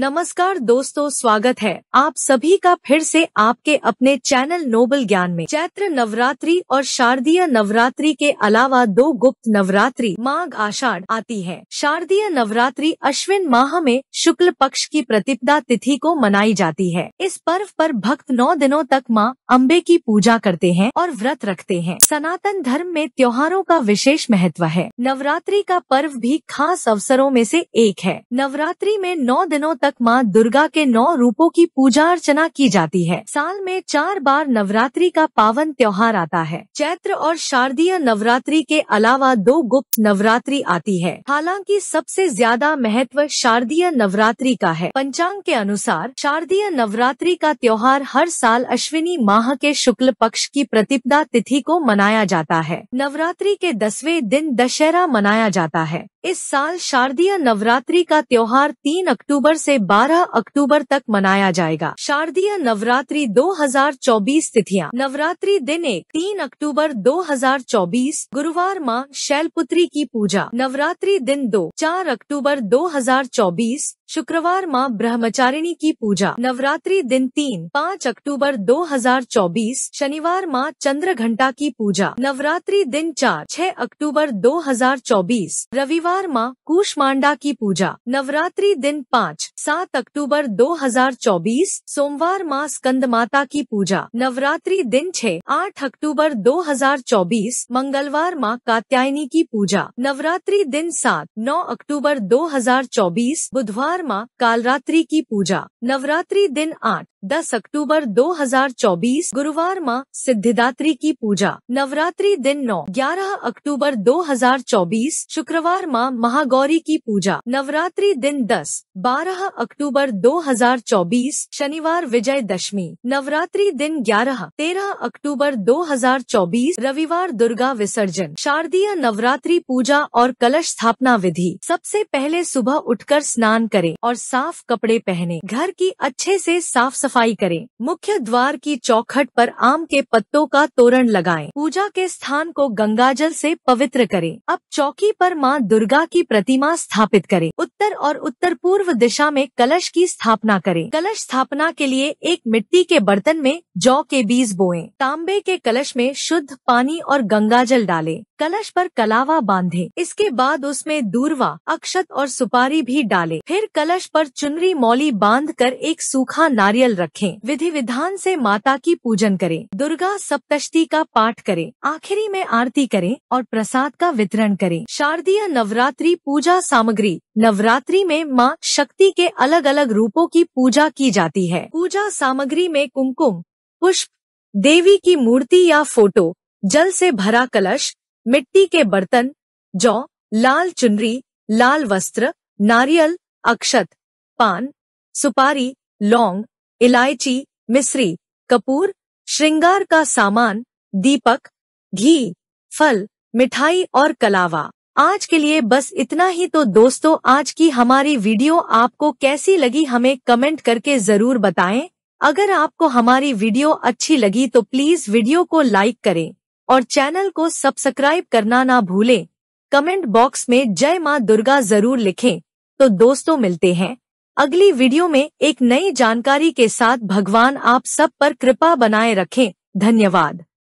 नमस्कार दोस्तों स्वागत है आप सभी का फिर से आपके अपने चैनल नोबल ज्ञान में चैत्र नवरात्रि और शारदीय नवरात्रि के अलावा दो गुप्त नवरात्रि माघ आषाढ़ आती है शारदीय नवरात्रि अश्विन माह में शुक्ल पक्ष की प्रतिपदा तिथि को मनाई जाती है इस पर्व पर भक्त नौ दिनों तक माँ अम्बे की पूजा करते हैं और व्रत रखते हैं सनातन धर्म में त्योहारों का विशेष महत्व है नवरात्रि का पर्व भी खास अवसरों में से एक है नवरात्रि में नौ दिनों तक तक माँ दुर्गा के नौ रूपों की पूजा अर्चना की जाती है साल में चार बार नवरात्रि का पावन त्योहार आता है चैत्र और शारदीय नवरात्रि के अलावा दो गुप्त नवरात्रि आती है हालांकि सबसे ज्यादा महत्व शारदीय नवरात्रि का है पंचांग के अनुसार शारदीय नवरात्रि का त्योहार हर साल अश्विनी माह के शुक्ल पक्ष की प्रतिपदा तिथि को मनाया जाता है नवरात्रि के दसवें दिन दशहरा मनाया जाता है इस साल शारदीय नवरात्रि का त्योहार 3 अक्टूबर से 12 अक्टूबर तक मनाया जाएगा शारदीय नवरात्रि 2024 तिथियां नवरात्रि दिन एक तीन अक्टूबर 2024 गुरुवार माँ शैलपुत्री की पूजा नवरात्रि दिन दो चार अक्टूबर 2024 शुक्रवार मां ब्रह्मचारिणी की पूजा नवरात्रि दिन तीन पाँच अक्टूबर 2024 शनिवार मां चंद्र घंटा की पूजा नवरात्रि दिन चार छह अक्टूबर 2024 रविवार मां कुशमांडा की पूजा नवरात्रि दिन पाँच सात अक्टूबर 2024 सोमवार मां स्कंद माता की पूजा नवरात्रि दिन छह आठ अक्टूबर 2024 मंगलवार मां कात्यायनी की पूजा नवरात्रि दिन सात नौ अक्टूबर 2024 बुधवार कर्मा कालरात्रि की पूजा नवरात्रि दिन आठ 10 अक्टूबर 2024 गुरुवार माँ सिद्धिदात्री की पूजा नवरात्रि दिन 9 11 अक्टूबर 2024 शुक्रवार माँ महागौरी की पूजा नवरात्रि दिन 10 12 अक्टूबर 2024 शनिवार विजयदशमी नवरात्रि दिन 11 13 अक्टूबर 2024 रविवार दुर्गा विसर्जन शारदीय नवरात्रि पूजा और कलश स्थापना विधि सबसे पहले सुबह उठकर स्नान करें और साफ कपड़े पहने घर की अच्छे से साफ सफाई करें मुख्य द्वार की चौखट पर आम के पत्तों का तोरण लगाएं। पूजा के स्थान को गंगाजल से पवित्र करें अब चौकी पर मां दुर्गा की प्रतिमा स्थापित करें उत्तर और उत्तर पूर्व दिशा में कलश की स्थापना करें कलश स्थापना के लिए एक मिट्टी के बर्तन में जौ के बीज बोए तांबे के कलश में शुद्ध पानी और गंगाजल डालें कलश पर कलावा बांधे इसके बाद उसमें दूरवा अक्षत और सुपारी भी डालें फिर कलश पर चुनरी मौली बांध कर एक सूखा नारियल रखें विधि विधान से माता की पूजन करें दुर्गा सप्तशती का पाठ करें आखिरी में आरती करें और प्रसाद का वितरण करें शारदीय नवरात्रि पूजा सामग्री नवरात्रि में माँ शक्ति के अलग अलग रूपों की पूजा की जाती है पूजा सामग्री में कुमकुम पुष्प देवी की मूर्ति या फोटो जल से भरा कलश मिट्टी के बर्तन जौ लाल चुनरी लाल वस्त्र नारियल अक्षत पान सुपारी लौंग इलायची मिश्री कपूर श्रृंगार का सामान दीपक घी फल मिठाई और कलावा आज के लिए बस इतना ही तो दोस्तों आज की हमारी वीडियो आपको कैसी लगी हमें कमेंट करके जरूर बताएं अगर आपको हमारी वीडियो अच्छी लगी तो प्लीज वीडियो को लाइक करें और चैनल को सब्सक्राइब करना ना भूलें कमेंट बॉक्स में जय माँ दुर्गा जरूर लिखें तो दोस्तों मिलते हैं अगली वीडियो में एक नई जानकारी के साथ भगवान आप सब पर कृपा बनाए रखें धन्यवाद